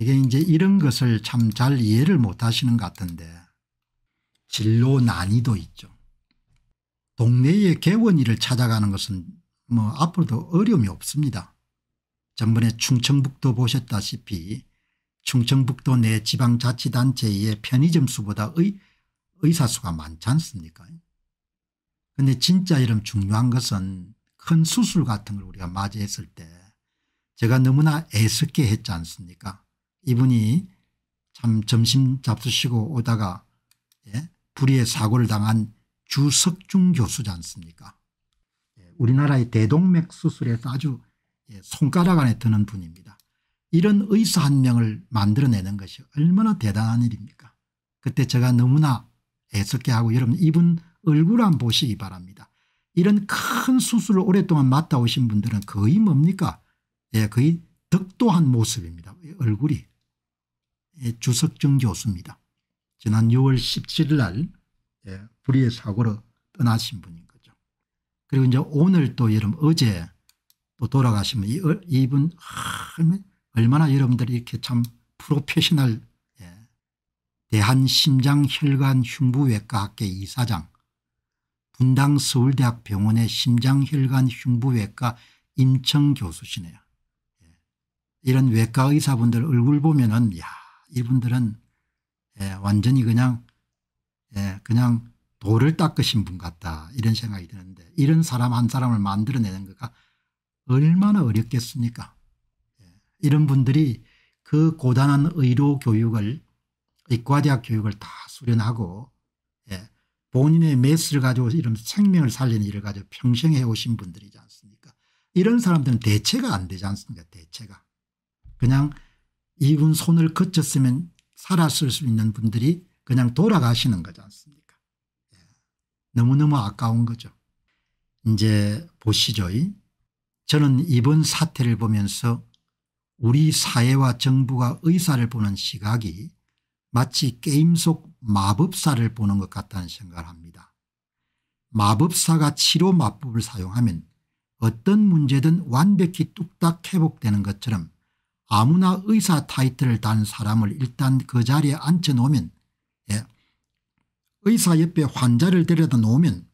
이게 이제 이런 것을 참 잘 이해를 못 하시는 것 같은데 진로 난이도 있죠. 동네의 개원이를 찾아가는 것은 뭐 앞으로도 어려움이 없습니다. 전번에 충청북도 보셨다시피 충청북도 내 지방자치단체의 편의점 수보다 의, 의사수가 많지 않습니까 근데 진짜 이런 중요한 것은 큰 수술 같은 걸 우리가 맞이했을 때 제가 너무나 애석게 했지 않습니까 이분이 참 점심 잡수시고 오다가 예? 불의의 사고를 당한 주석중 교수지 않습니까 예? 우리나라의 대동맥 수술에서 아주 예? 손가락 안에 드는 분입니다. 이런 의사 한 명을 만들어내는 것이 얼마나 대단한 일입니까 그때 제가 너무나 애석게 하고 여러분 이분 얼굴 안 보시기 바랍니다. 이런 큰 수술을 오랫동안 맡아오신 분들은 거의 뭡니까 예, 거의 득도한 모습입니다. 얼굴이 예, 주석정 교수입니다. 지난 6월 17일 날 예, 불의의 사고로 떠나신 분인 거죠. 그리고 이제 오늘 또 여러분 어제 또 돌아가시면 이, 어, 이분 얼마나 여러분들이 이렇게 참 프로페셔널 예, 대한심장혈관흉부외과학회 이사장 분당 서울대학병원의 심장혈관흉부외과 임청 교수시네요. 이런 외과 의사분들 얼굴 보면은 야 이분들은 예, 완전히 그냥 예, 그냥 돌을 닦으신 분 같다 이런 생각이 드는데 이런 사람 한 사람을 만들어내는 거가 얼마나 어렵겠습니까 예, 이런 분들이 그 고단한 의료 교육을 의과대학 교육을 다 수련하고 예, 본인의 메스를 가지고 이런 생명을 살리는 일을 가지고 평생 해오신 분들이지 않습니까 이런 사람들은 대체가 안 되지 않습니까 대체가 그냥 이분 손을 거쳤으면 살았을 수 있는 분들이 그냥 돌아가시는 거지 않습니까 예. 너무너무 아까운 거죠. 이제 보시죠. 저는 이번 사태를 보면서 우리 사회와 정부가 의사를 보는 시각이 마치 게임 속 마법사를 보는 것 같다는 생각을 합니다. 마법사가 치료 마법을 사용하면 어떤 문제든 완벽히 뚝딱 회복되는 것처럼 아무나 의사 타이틀을 단 사람을 일단 그 자리에 앉혀놓으면 예. 의사 옆에 환자를 데려다 놓으면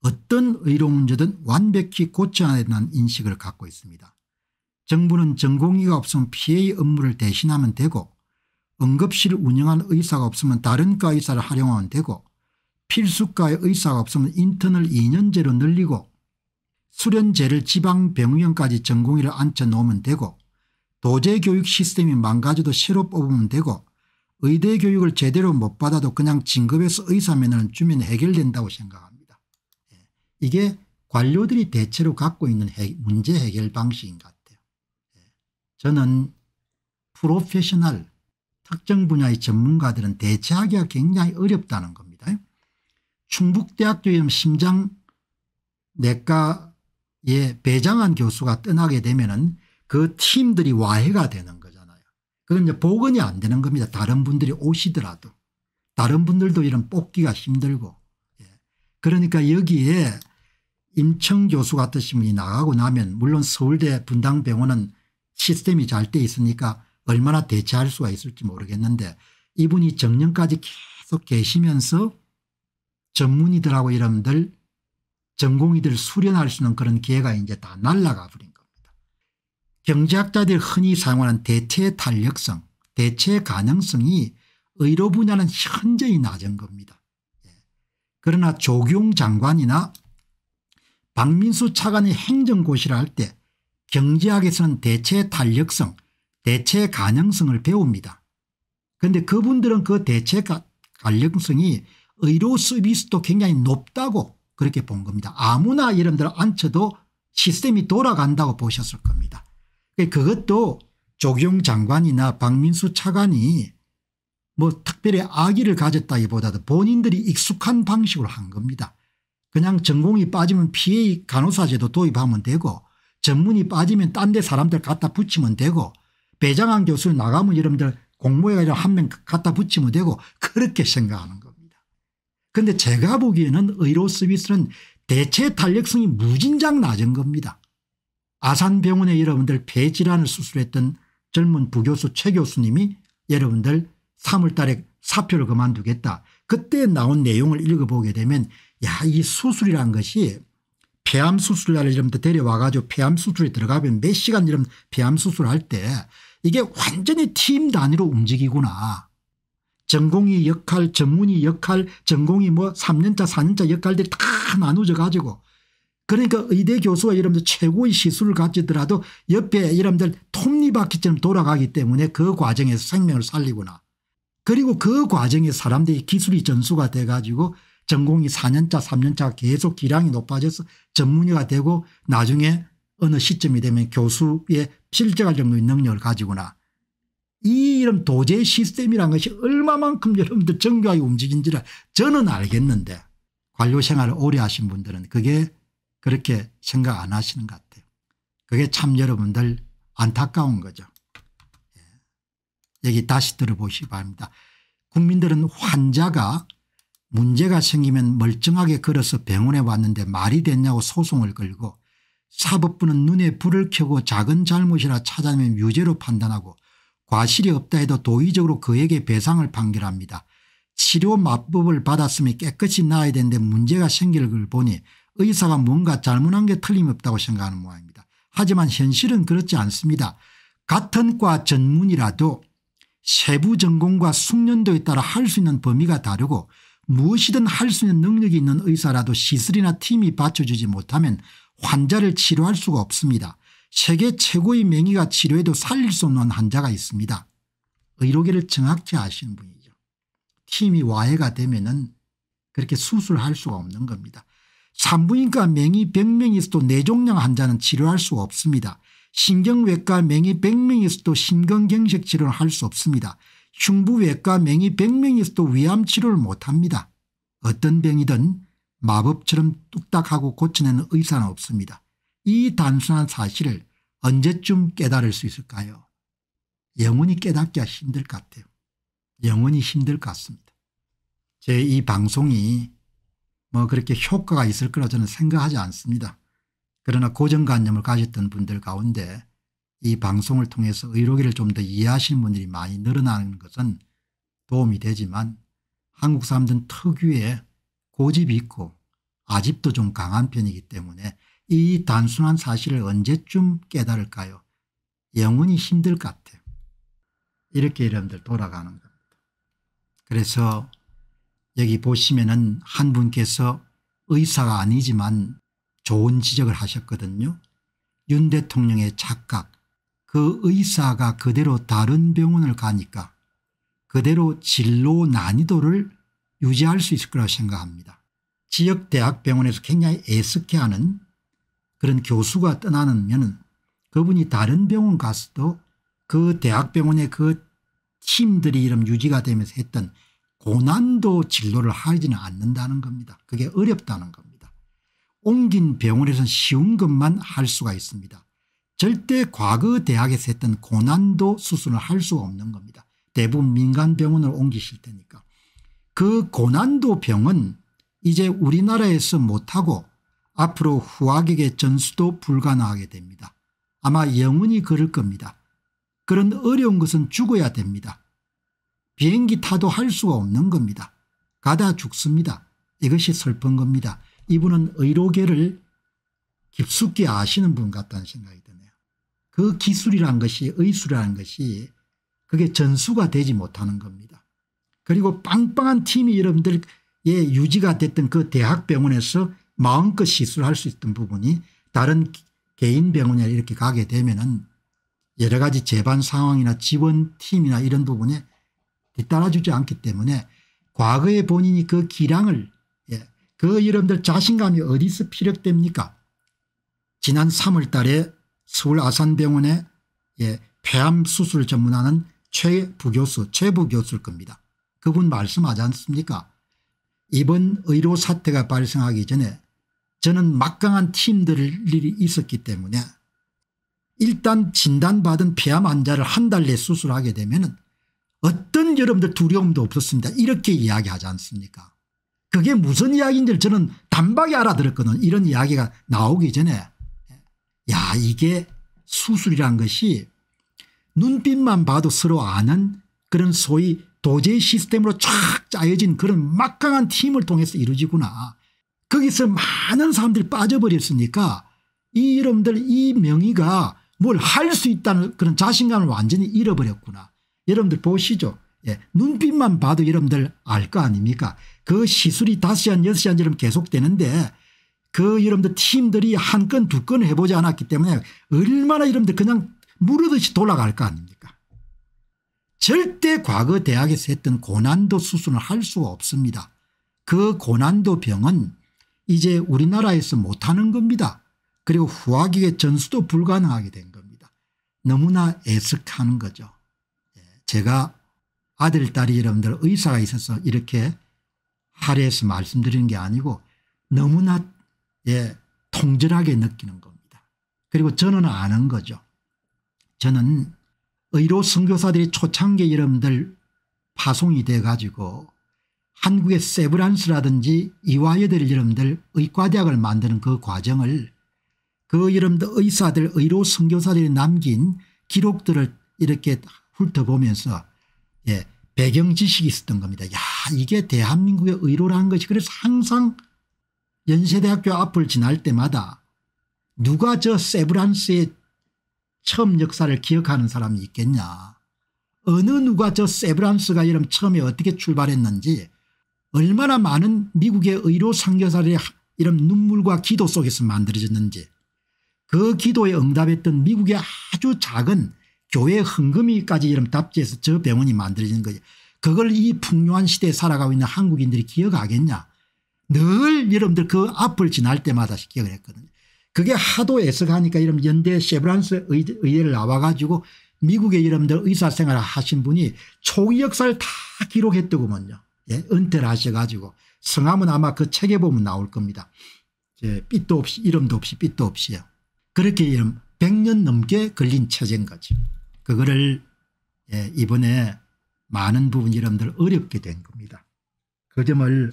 어떤 의료 문제든 완벽히 고쳐야 된다는 인식을 갖고 있습니다. 정부는 전공의가 없으면 PA 업무를 대신하면 되고 응급실 운영한 의사가 없으면 다른 과 의사를 활용하면 되고 필수과의 의사가 없으면 인턴을 2년제로 늘리고 수련제를 지방병원까지 전공의를 앉혀놓으면 되고 도제 교육 시스템이 망가져도 새로 뽑으면 되고 의대 교육을 제대로 못 받아도 그냥 진급해서 의사면허는 주면 해결된다고 생각합니다. 예. 이게 관료들이 대체로 갖고 있는 문제 해결 방식인 것 같아요. 예. 저는 프로페셔널 특정 분야의 전문가들은 대체하기가 굉장히 어렵다는 겁니다. 충북대학교의 심장내과의 배장한 교수가 떠나게 되면 은그 팀들이 와해가 되는 거잖아요. 그건 이제 복원이 안 되는 겁니다. 다른 분들이 오시더라도. 다른 분들도 이런 뽑기가 힘들고. 예. 그러니까 여기에 임청 교수 같으신 분이 나가고 나면 물론 서울대 분당병원은 시스템이 잘 돼 있으니까 얼마나 대체할 수가 있을지 모르겠는데 이분이 정년까지 계속 계시면서 전문의들하고 이런들 전공의들 수련할 수 있는 그런 기회가 이제 다 날라가 버린 경제학자들이 흔히 사용하는 대체 탄력성 대체 가능성이 의료 분야는 현저히 낮은 겁니다. 예. 그러나 조경 장관이나 박민수 차관이 행정고시를 할때 경제학에서는 대체 탄력성 대체 가능성을 배웁니다. 그런데 그분들은 그 대체 가능성이 의료 서비스도 굉장히 높다고 그렇게 본 겁니다. 아무나 이름들 앉혀도 시스템이 돌아간다고 보셨을 겁니다. 예, 그것도 조경 장관이나 박민수 차관이 뭐 특별히 악의를 가졌다기보다도 본인들이 익숙한 방식으로 한 겁니다. 그냥 전공이 빠지면 PA 간호사제도 도입하면 되고 전문이 빠지면 딴 데 사람들 갖다 붙이면 되고 배장한 교수 나가면 여러분들 공모해가한명 갖다 붙이면 되고 그렇게 생각하는 겁니다. 그런데 제가 보기에는 의료 서비스는 대체 탄력성이 무진장 낮은 겁니다. 아산병원에 여러분들 폐질환을 수술했던 젊은 부교수 최 교수님이 여러분들 3월 달에 사표를 그만두겠다. 그때 나온 내용을 읽어보게 되면 야 이 수술이란 것이 폐암 수술날 이러면들 데려와 가지고 폐암 수술에 들어가면 몇 시간 이런 폐암 수술할 때 이게 완전히 팀 단위로 움직이구나. 전공이 역할 전문이 역할 전공이 뭐 3년차 4년차 역할들이 다 나누져 어 가지고 그러니까 의대 교수가 여러분들 최고의 시술을 가지더라도 옆에 여러분들 톱니바퀴처럼 돌아가기 때문에 그 과정에서 생명을 살리구나. 그리고 그 과정에 사람들이 기술이 전수가 돼 가지고 전공이 4년차 3년차 계속 기량이 높아져서 전문의가 되고 나중에 어느 시점이 되면 교수의 실제할 정도의 능력을 가지구나. 이 이런 도제 시스템이란 것이 얼마만큼 여러분들 정교하게 움직인지를 저는 알겠는데 관료 생활을 오래 하신 분들은 그게 그렇게 생각 안 하시는 것 같아요. 그게 참 여러분들 안타까운 거죠. 예. 여기 다시 들어보시기 바랍니다. 국민들은 환자가 문제가 생기면 멀쩡하게 걸어서 병원에 왔는데 말이 됐냐고 소송을 걸고 사법부는 눈에 불을 켜고 작은 잘못이라 찾아내면 유죄로 판단하고 과실이 없다 해도 도의적으로 그에게 배상을 판결합니다. 치료 마법을 받았으면 깨끗이 나아야 되는데 문제가 생길 걸 보니 의사가 뭔가 잘못한 게 틀림없다고 생각하는 모양입니다. 하지만 현실은 그렇지 않습니다. 같은 과 전문이라도 세부 전공과 숙련도에 따라 할 수 있는 범위가 다르고 무엇이든 할 수 있는 능력이 있는 의사라도 시술이나 팀이 받쳐주지 못하면 환자를 치료할 수가 없습니다. 세계 최고의 명의가 치료해도 살릴 수 없는 환자가 있습니다. 의료계를 정확히 아시는 분이죠. 팀이 와해가 되면은 그렇게 수술할 수가 없는 겁니다. 산부인과 맹이 100명이 있어도 뇌종양 환자는 치료할 수 없습니다. 신경외과 맹이 100명이 있어도 신경경색 치료를 할 수 없습니다. 흉부외과 맹이 100명이 있어도 위암 치료를 못합니다. 어떤 병이든 마법처럼 뚝딱하고 고쳐내는 의사는 없습니다. 이 단순한 사실을 언제쯤 깨달을 수 있을까요? 영원히 깨닫기가 힘들 것 같아요. 영원히 힘들 것 같습니다. 제 이 방송이 뭐 그렇게 효과가 있을 거라 저는 생각하지 않습니다. 그러나 고정관념을 가졌던 분들 가운데 이 방송을 통해서 의료계를 좀 더 이해하시는 분들이 많이 늘어나는 것은 도움이 되지만 한국 사람들은 특유의 고집이 있고 아집도 좀 강한 편이기 때문에 이 단순한 사실을 언제쯤 깨달을까요? 영원히 힘들 것 같아요. 이렇게 여러분들 돌아가는 거 그래서 여기 보시면은 한 분께서 의사가 아니지만 좋은 지적을 하셨거든요. 윤 대통령의 착각 그 의사가 그대로 다른 병원을 가니까 그대로 진로 난이도를 유지할 수 있을 거라 생각합니다. 지역 대학병원에서 굉장히 애석해하는 그런 교수가 떠나면 그분이 다른 병원 갔어도 그 대학병원의 그 팀들이 이름 유지가 되면서 했던 고난도 진로를 하지는 않는다는 겁니다. 그게 어렵다는 겁니다. 옮긴 병원에서는 쉬운 것만 할 수가 있습니다. 절대 과거 대학에서 했던 고난도 수술을 할 수가 없는 겁니다. 대부분 민간 병원을 옮기실 테니까. 그 고난도 병은 이제 우리나라에서 못하고 앞으로 후학에게 전수도 불가능하게 됩니다. 아마 영원히 그럴 겁니다. 그런 어려운 것은 죽어야 됩니다. 비행기 타도 할 수가 없는 겁니다. 가다 죽습니다. 이것이 슬픈 겁니다. 이분은 의료계를 깊숙이 아시는 분 같다는 생각이 드네요. 그 기술이란 것이 의술이란 것이 그게 전수가 되지 못하는 겁니다. 그리고 빵빵한 팀이 여러분들의 유지가 됐던 그 대학병원에서 마음껏 시술할 수 있던 부분이 다른 개인 병원에 이렇게 가게 되면 은 여러 가지 재반 상황이나 지원팀이나 이런 부분에 뒤따라주지 않기 때문에 과거의 본인이 그 기량을 예, 그 여러분들 자신감이 어디서 피력됩니까 지난 3월 달에 서울 아산병원에 예, 폐암 수술 전문하는 최부교수 최부교수일 겁니다. 그분 말씀하지 않습니까 이번 의료 사태가 발생하기 전에 저는 막강한 팀들이 일 있었기 때문에 일단 진단받은 폐암 환자를 한 달내에 수술하게 되면 어떤 여러분들 두려움도 없었습니다. 이렇게 이야기하지 않습니까 그게 무슨 이야기인지 저는 단박에 알아들었거든 이런 이야기가 나오기 전에 야 이게 수술이란 것이 눈빛만 봐도 서로 아는 그런 소위 도제 시스템으로 쫙 짜여진 그런 막강한 팀을 통해서 이루어지구나. 거기서 많은 사람들이 빠져버렸으니까 이 여러분들 이 명의가 뭘 할 수 있다는 그런 자신감을 완전히 잃어버렸구나. 여러분들 보시죠. 예, 눈빛만 봐도 여러분들 알 거 아닙니까 그 시술이 5시간 6시간 여러 계속되는데 그 여러분들 팀들이 한 건 두 건 해보지 않았기 때문에 얼마나 여러분들 그냥 무르듯이 돌아갈 거 아닙니까 절대 과거 대학에서 했던 고난도 수술을 할 수가 없습니다. 그 고난도 병은 이제 우리나라에서 못하는 겁니다. 그리고 후학기에 전수도 불가능하게 된 겁니다. 너무나 애석하는 거죠. 제가 아들 딸이 여러분들 의사가 있어서 이렇게 할애해서 말씀드리는 게 아니고 너무나 예, 통절하게 느끼는 겁니다. 그리고 저는 아는 거죠. 저는 의료 선교사들이 초창기 여러분들 파송이 돼 가지고 한국의 세브란스라든지 이화여대를 여러분들 의과대학을 만드는 그 과정을 그 여러분들 의사들 의료 선교사들이 남긴 기록들을 이렇게 훑어보면서 예, 배경 지식이 있었던 겁니다. 야 이게 대한민국의 의로라는 것이 그래서 항상 연세대학교 앞을 지날 때마다 누가 저 세브란스의 처음 역사를 기억하는 사람이 있겠냐 어느 누가 저 세브란스가 이름 처음에 어떻게 출발했는지 얼마나 많은 미국의 의료 선교사들의 이런 눈물과 기도 속에서 만들어졌는지 그 기도에 응답했던 미국의 아주 작은 교회 헌금이까지 이런 답지에서 저 병원이 만들어진 거죠. 그걸 이 풍요한 시대에 살아가고 있는 한국인들이 기억하겠냐. 늘 여러분들 그 앞을 지날 때마다 기억을 했거든요. 그게 하도 애석하니까 이런 연대 세브란스 의대를 나와가지고 미국의 여러분들 의사생활 하신 분이 초기 역사를 다 기록했더구먼요. 예, 은퇴를 하셔가지고 성함은 아마 그 책에 보면 나올 겁니다. 예, 삐도 없이 이름도 없이 삐도 없이요. 그렇게 100년 넘게 걸린 체제인 거죠. 그거를 예, 이번에 많은 부분 여러분들 어렵게 된 겁니다. 그 점을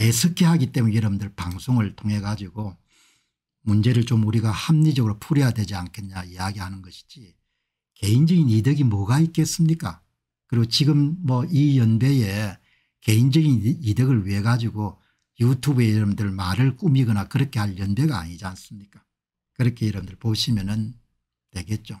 애석해 하기 때문에 여러분들 방송을 통해 가지고 문제를 좀 우리가 합리적으로 풀어야 되지 않겠냐 이야기하는 것이지 개인적인 이득이 뭐가 있겠습니까 그리고 지금 뭐 이 연배에 개인적인 이득을 위해 가지고 유튜브에 여러분들 말을 꾸미거나 그렇게 할 연배가 아니지 않습니까 그렇게 여러분들 보시면 되겠죠.